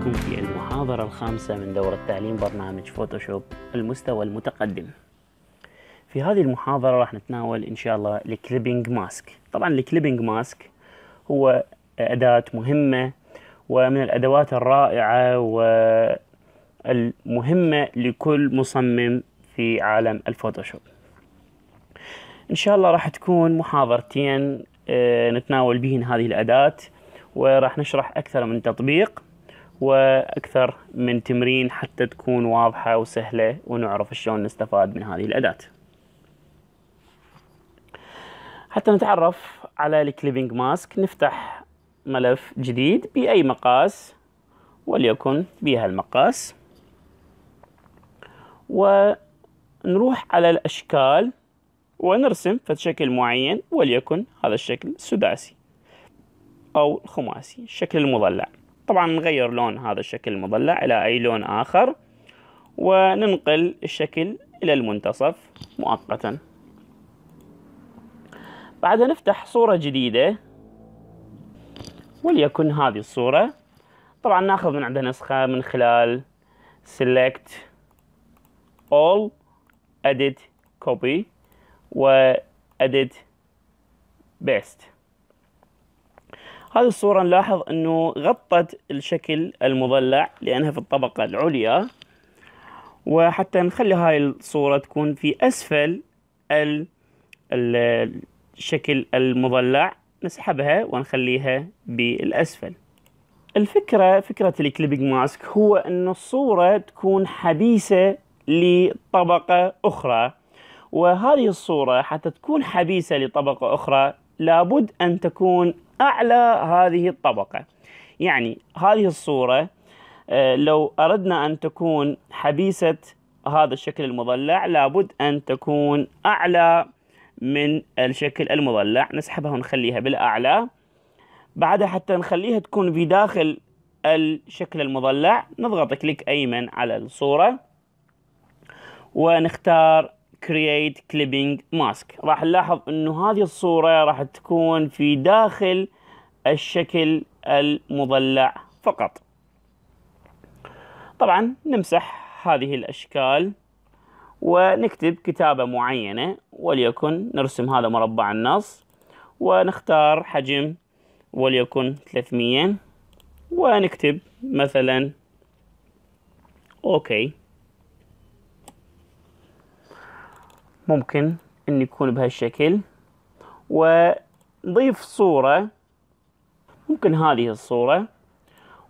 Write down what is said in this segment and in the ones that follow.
بكم في المحاضرة الخامسة من دورة تعليم برنامج فوتوشوب المستوى المتقدم في هذه المحاضرة راح نتناول إن شاء الله الكليبنج ماسك طبعا الكليبنج ماسك هو أداة مهمة ومن الأدوات الرائعة والمهمة لكل مصمم في عالم الفوتوشوب إن شاء الله راح تكون محاضرتين آه، نتناول بهن هذه الأداة وراح نشرح أكثر من تطبيق واكثر من تمرين حتى تكون واضحه وسهله ونعرف شلون نستفاد من هذه الاداه حتى نتعرف على الكليبنج ماسك نفتح ملف جديد باي مقاس وليكن بهالمقاس ونروح على الاشكال ونرسم شكل معين وليكن هذا الشكل سداسي او خماسي الشكل المضلع طبعا نغير لون هذا الشكل المضلع إلى أي لون آخر وننقل الشكل إلى المنتصف مؤقتا بعدها نفتح صورة جديدة وليكن هذه الصورة طبعا ناخذ من عندها نسخة من خلال select all edit copy و edit paste هذه الصورة نلاحظ أنه غطت الشكل المضلع لأنها في الطبقة العليا وحتى نخلي هاي الصورة تكون في أسفل الشكل المضلع نسحبها ونخليها بالأسفل الفكرة فكرة الكليبنج ماسك هو أن الصورة تكون حبيسة لطبقة أخرى وهذه الصورة حتى تكون حبيسة لطبقة أخرى لابد أن تكون أعلى هذه الطبقة يعني هذه الصورة آه، لو أردنا أن تكون حبيسة هذا الشكل المضلع لابد أن تكون أعلى من الشكل المضلع نسحبها ونخليها بالأعلى بعدها حتى نخليها تكون في داخل الشكل المضلع نضغط كليك أيمن على الصورة ونختار create clipping mask راح نلاحظ انه هذه الصورة راح تكون في داخل الشكل المضلع فقط طبعا نمسح هذه الاشكال ونكتب كتابة معينة وليكن نرسم هذا مربع النص ونختار حجم وليكن 300 ونكتب مثلا اوكي ممكن ان يكون بهالشكل ونضيف صورة ممكن هذه الصورة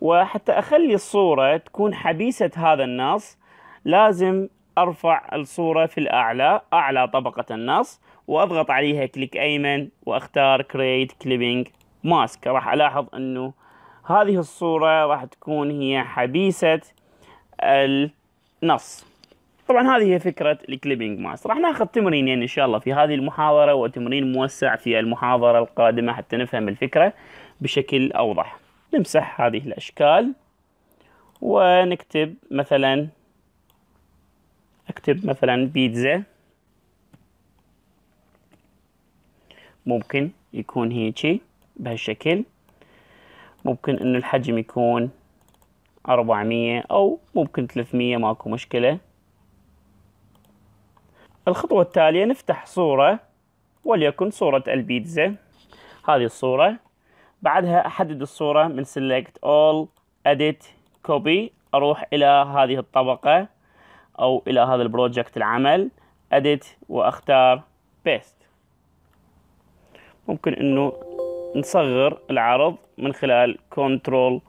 وحتى اخلي الصورة تكون حبيسة هذا النص لازم ارفع الصورة في الاعلى اعلى طبقة النص واضغط عليها كليك ايمن واختار create clipping mask راح الاحظ انه هذه الصورة راح تكون هي حبيسة النص طبعا هذه هي فكرة الكليبنج ماس راح ناخذ تمرينين يعني ان شاء الله في هذه المحاضرة وتمرين موسع في المحاضرة القادمة حتى نفهم الفكرة بشكل اوضح نمسح هذه الاشكال ونكتب مثلا اكتب مثلا بيتزا ممكن يكون هيجي بهالشكل ممكن ان الحجم يكون 400 او ممكن 300 ماكو مشكله الخطوة التالية نفتح صورة وليكن صورة البيتزا هذه الصورة بعدها أحدد الصورة من select all edit copy أروح إلى هذه الطبقة أو إلى هذا البروجكت العمل edit وأختار paste ممكن إنه نصغر العرض من خلال control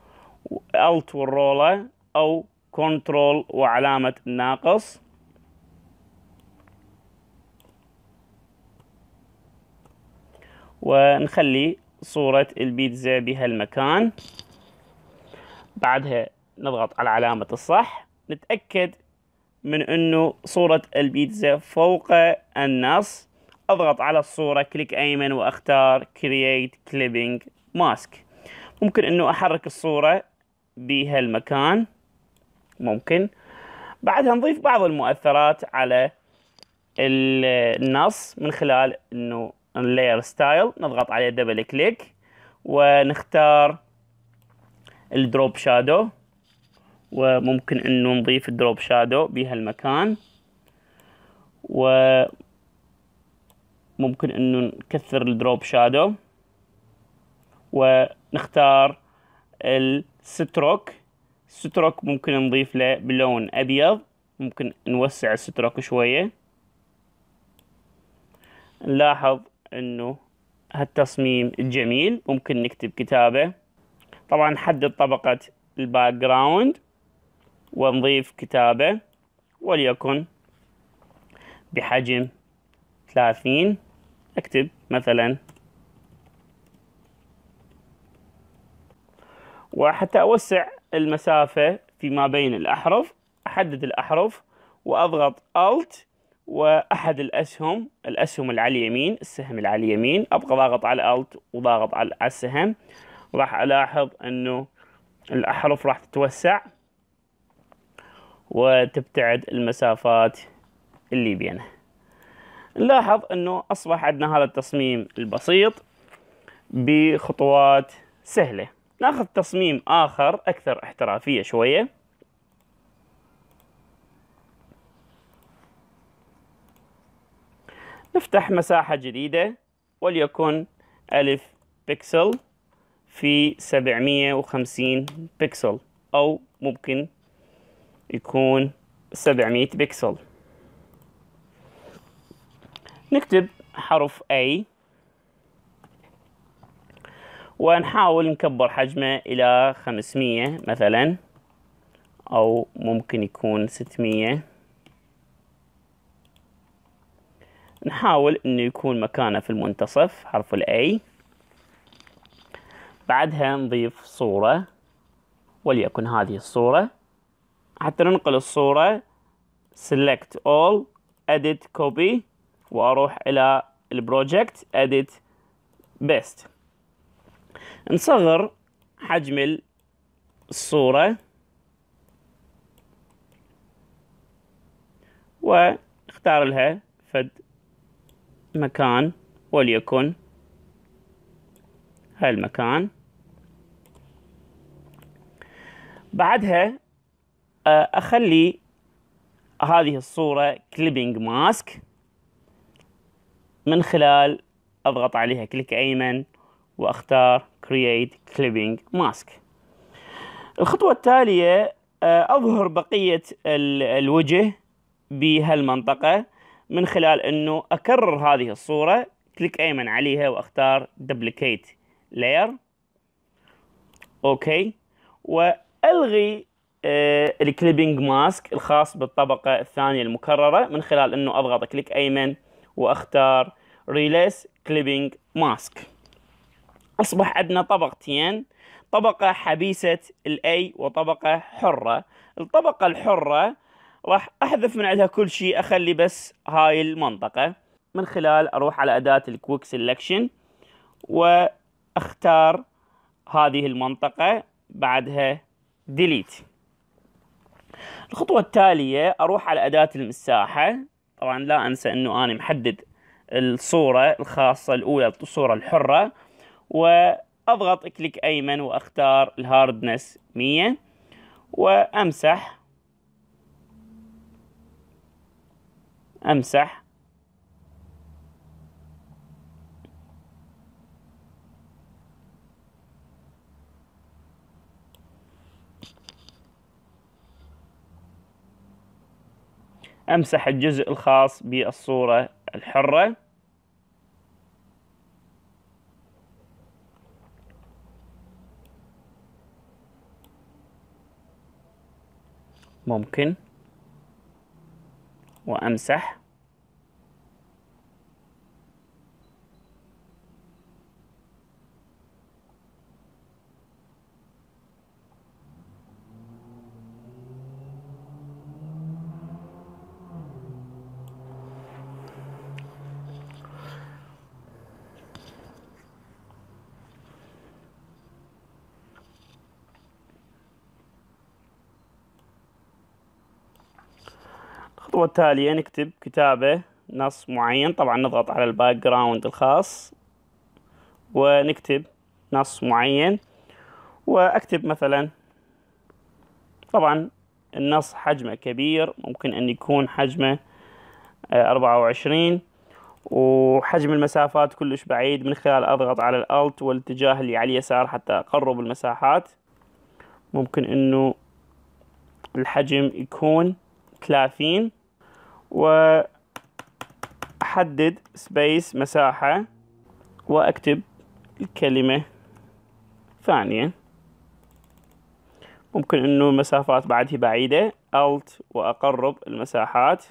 alt والرولة أو Ctrl وعلامة الناقص ونخلي صورة البيتزا بهالمكان بعدها نضغط على علامة الصح نتأكد من أنه صورة البيتزا فوق النص أضغط على الصورة كليك أيمن وأختار Create Clipping Mask ممكن أنه أحرك الصورة بهالمكان ممكن بعدها نضيف بعض المؤثرات على النص من خلال أنه layer style نضغط عليه دبل كليك ونختار الدروب شادو وممكن انه نضيف الدروب شادو بهالمكان وممكن انه نكثر الدروب شادو ونختار الستروك ستروك ممكن نضيف له بلون ابيض ممكن نوسع الستروك شوية نلاحظ انه هالتصميم الجميل ممكن نكتب كتابه طبعا نحدد طبقة الباك جراوند ونضيف كتابه وليكن بحجم ثلاثين اكتب مثلا وحتى أوسع المسافة فيما بين الأحرف أحدد الأحرف وأضغط Alt واحد الاسهم الاسهم اللي على اليمين السهم اللي على اليمين ابقى ضاغط على الالت وضاغط على السهم راح الاحظ انه الاحرف راح تتوسع وتبتعد المسافات اللي بينها نلاحظ انه اصبح عندنا هذا التصميم البسيط بخطوات سهله ناخذ تصميم اخر اكثر احترافيه شويه نفتح مساحة جديدة وليكن ألف بكسل في 750 بكسل أو ممكن يكون 700 بكسل نكتب حرف A ونحاول نكبر حجمه إلى 500 مثلا أو ممكن يكون 600 نحاول انه يكون مكانه في المنتصف حرف الاي بعدها نضيف صورة وليكن هذه الصورة حتى ننقل الصورة select all edit copy واروح الى البروجكت edit best نصغر حجم الصورة واختار لها فد مكان وليكن هالمكان بعدها آه، اخلي هذه الصورة كليبينج ماسك من خلال اضغط عليها كليك ايمن واختار create clipping mask الخطوة التالية آه، اظهر بقية الوجه بهالمنطقة من خلال انه اكرر هذه الصورة كليك ايمن عليها واختار دبليكيت لاير اوكي والغي آه الكليبنج ماسك الخاص بالطبقة الثانية المكررة من خلال انه اضغط كليك ايمن واختار ريليس كليبنج ماسك اصبح عندنا طبقتين طبقة حبيسة الاي وطبقة حرة الطبقة الحرة راح احذف من عندها كل شيء اخلي بس هاي المنطقة من خلال اروح على اداة الكويك سيلكشن واختار هذه المنطقة بعدها ديليت الخطوة التالية اروح على اداة المساحة طبعا لا انسى انه انا محدد الصورة الخاصة الاولى الصورة الحرة واضغط كليك ايمن واختار الهاردنس 100 وامسح أمسح أمسح الجزء الخاص بالصورة الحرة ممكن وأمسح الخطوة التالية نكتب كتابة نص معين طبعا نضغط على الباك جراوند الخاص ونكتب نص معين واكتب مثلا طبعا النص حجمه كبير ممكن ان يكون حجمه آه، أربعة وعشرين وحجم المسافات كلش بعيد من خلال اضغط على الالت والاتجاه اللي على اليسار حتى اقرب المساحات ممكن انه الحجم يكون ثلاثين وأحدد سبيس مساحة وأكتب الكلمة ثانية ممكن أنه المسافات بعدها بعيدة ألت وأقرب المساحات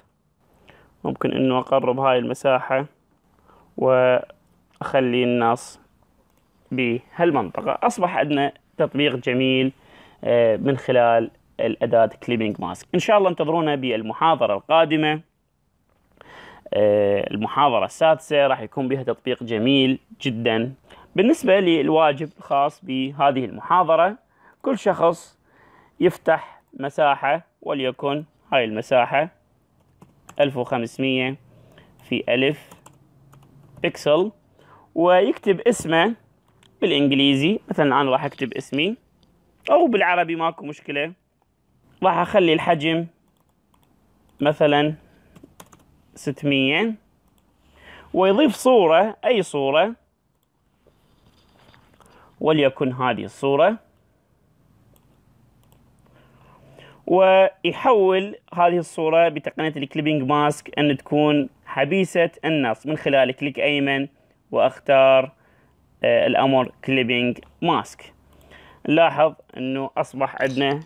ممكن أنه أقرب هاي المساحة وأخلي الناس بهالمنطقة أصبح عندنا تطبيق جميل آه، من خلال الأداة كليبينج ماسك إن شاء الله انتظرونا بالمحاضرة القادمة آه، المحاضرة السادسة راح يكون بها تطبيق جميل جدا بالنسبة للواجب الخاص بهذه المحاضرة كل شخص يفتح مساحة وليكن هاي المساحة 1500 في ألف بكسل ويكتب اسمه بالإنجليزي مثلا أنا راح أكتب اسمي أو بالعربي ماكو مشكلة راح أخلي الحجم مثلا 600 ويضيف صورة أي صورة وليكن هذه الصورة ويحول هذه الصورة بتقنية الكليبنج ماسك أن تكون حبيسة النص من خلال كليك أيمن وأختار آه، الأمر كليبنج ماسك نلاحظ أنه أصبح عندنا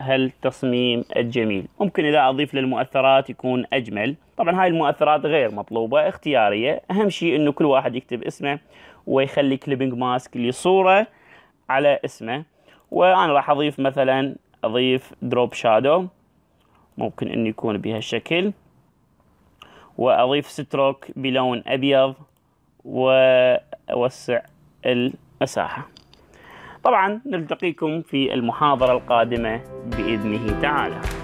هالتصميم الجميل ممكن إذا أضيف للمؤثرات يكون أجمل طبعا هاي المؤثرات غير مطلوبة اختيارية أهم شيء أنه كل واحد يكتب اسمه ويخلي كليبنج ماسك لصورة على اسمه وأنا راح أضيف مثلا أضيف دروب شادو ممكن أن يكون بهالشكل وأضيف ستروك بلون أبيض وأوسع المساحة طبعا نلتقيكم في المحاضرة القادمة بإذنه تعالى